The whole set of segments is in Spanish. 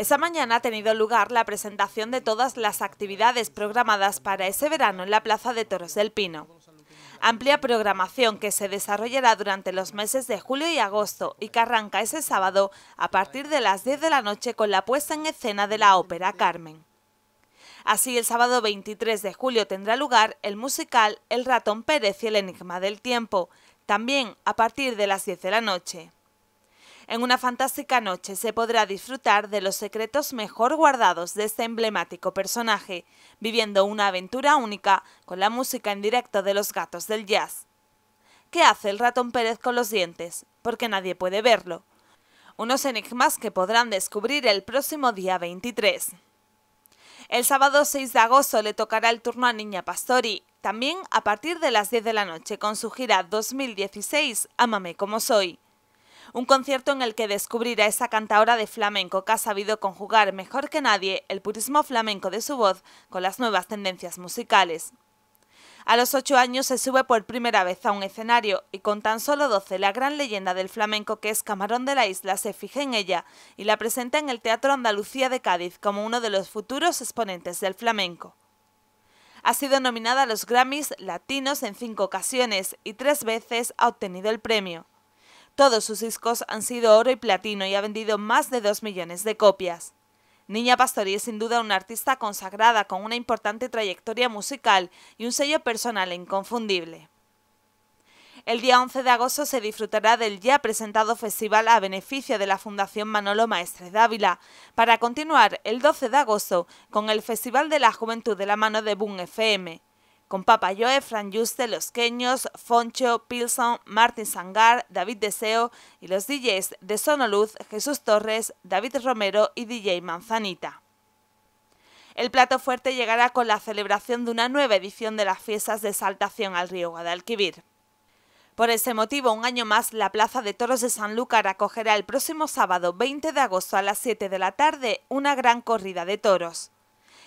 Esa mañana ha tenido lugar la presentación de todas las actividades programadas para ese verano en la Plaza de Toros del Pino. Amplia programación que se desarrollará durante los meses de julio y agosto y que arranca ese sábado a partir de las 10 de la noche con la puesta en escena de la ópera Carmen. Así, el sábado 23 de julio tendrá lugar el musical El ratón Pérez y el enigma del tiempo, también a partir de las 10 de la noche. En una fantástica noche se podrá disfrutar de los secretos mejor guardados de este emblemático personaje, viviendo una aventura única con la música en directo de los gatos del jazz. ¿Qué hace el ratón Pérez con los dientes? Porque nadie puede verlo. Unos enigmas que podrán descubrir el próximo día 23. El sábado 6 de agosto le tocará el turno a Niña Pastori, también a partir de las 10 de la noche con su gira 2016 Amame como soy. Un concierto en el que descubrirá esa cantaora de flamenco que ha sabido conjugar mejor que nadie el purismo flamenco de su voz con las nuevas tendencias musicales. A los ocho años se sube por primera vez a un escenario y con tan solo doce la gran leyenda del flamenco que es Camarón de la Isla se fija en ella y la presenta en el Teatro Andalucía de Cádiz como uno de los futuros exponentes del flamenco. Ha sido nominada a los Grammys latinos en cinco ocasiones y tres veces ha obtenido el premio. Todos sus discos han sido oro y platino y ha vendido más de dos millones de copias. Niña Pastori es sin duda una artista consagrada con una importante trayectoria musical y un sello personal inconfundible. El día 11 de agosto se disfrutará del ya presentado festival a beneficio de la Fundación Manolo Maestre Dávila, para continuar el 12 de agosto con el Festival de la Juventud de la Mano de Boom FM con Papa Joe, Fran Juste, Los Queños, Foncho, Pilson, Martín Sangar, David Deseo y los DJs de Sonoluz, Jesús Torres, David Romero y DJ Manzanita. El plato fuerte llegará con la celebración de una nueva edición de las fiestas de saltación al río Guadalquivir. Por ese motivo, un año más, la Plaza de Toros de Sanlúcar acogerá el próximo sábado 20 de agosto a las 7 de la tarde una gran corrida de toros.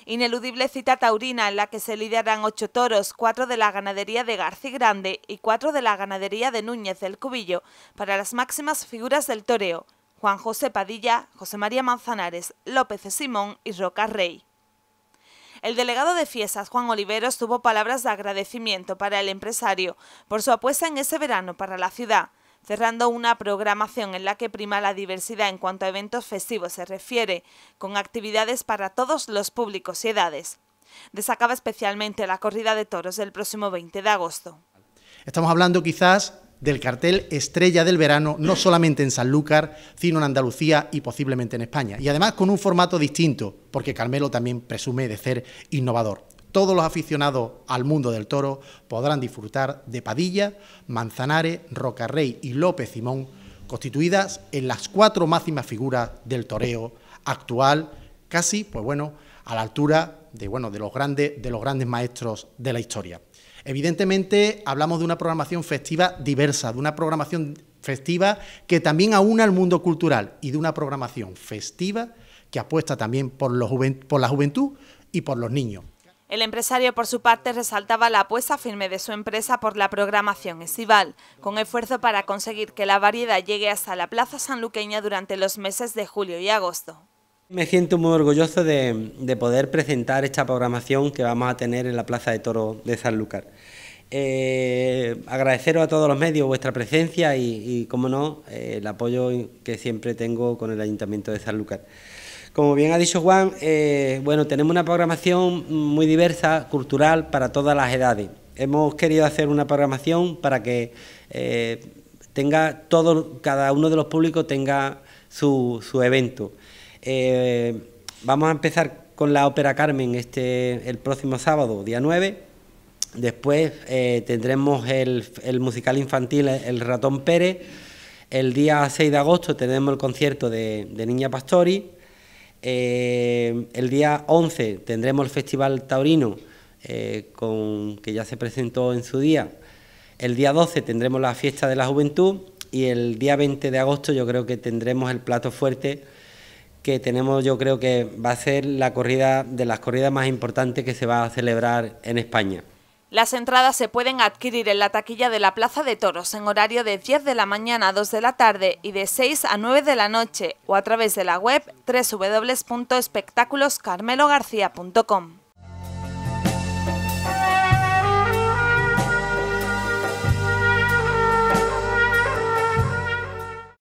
Ineludible cita taurina en la que se lidiarán ocho toros, cuatro de la ganadería de Garci Grande y cuatro de la ganadería de Núñez del Cubillo, para las máximas figuras del toreo, Juan José Padilla, José María Manzanares, López Simón y Roca Rey. El delegado de Fiestas, Juan Oliveros, tuvo palabras de agradecimiento para el empresario por su apuesta en ese verano para la ciudad cerrando una programación en la que prima la diversidad en cuanto a eventos festivos se refiere, con actividades para todos los públicos y edades. Destacaba especialmente la corrida de toros del próximo 20 de agosto. Estamos hablando quizás del cartel estrella del verano, no solamente en Sanlúcar, sino en Andalucía y posiblemente en España. Y además con un formato distinto, porque Carmelo también presume de ser innovador todos los aficionados al mundo del toro podrán disfrutar de Padilla, Manzanares, Rocarrey y López Simón, constituidas en las cuatro máximas figuras del toreo actual, casi, pues bueno, a la altura de, bueno, de, los grandes, de los grandes maestros de la historia. Evidentemente, hablamos de una programación festiva diversa, de una programación festiva que también aúna al mundo cultural y de una programación festiva que apuesta también por, los por la juventud y por los niños. El empresario, por su parte, resaltaba la apuesta firme de su empresa por la programación estival, con esfuerzo para conseguir que la variedad llegue hasta la Plaza Sanluqueña durante los meses de julio y agosto. Me siento muy orgulloso de, poder presentar esta programación que vamos a tener en la Plaza de Toro de Sanlúcar. Eh, agradeceros a todos los medios vuestra presencia y, como no, eh, el apoyo que siempre tengo con el Ayuntamiento de Sanlúcar. Como bien ha dicho Juan, eh, bueno, tenemos una programación muy diversa, cultural, para todas las edades. Hemos querido hacer una programación para que eh, tenga todo, cada uno de los públicos tenga su, evento. Eh, vamos a empezar con la Ópera Carmen este, el próximo sábado, día 9. Después tendremos el, musical infantil El Ratón Pérez. El día 6 de agosto tenemos el concierto de Niña Pastori. Eh, el día 11 tendremos el Festival Taurino, eh, que ya se presentó en su día. El día 12 tendremos la Fiesta de la Juventud y el día 20 de agosto yo creo que tendremos el plato fuerte que tenemos, yo creo que va a ser la corrida de las corridas más importantes que se va a celebrar en España. Las entradas se pueden adquirir en la taquilla de la Plaza de Toros en horario de 10 de la mañana a 2 de la tarde y de 6 a 9 de la noche o a través de la web www.espectáculoscarmelogarcía.com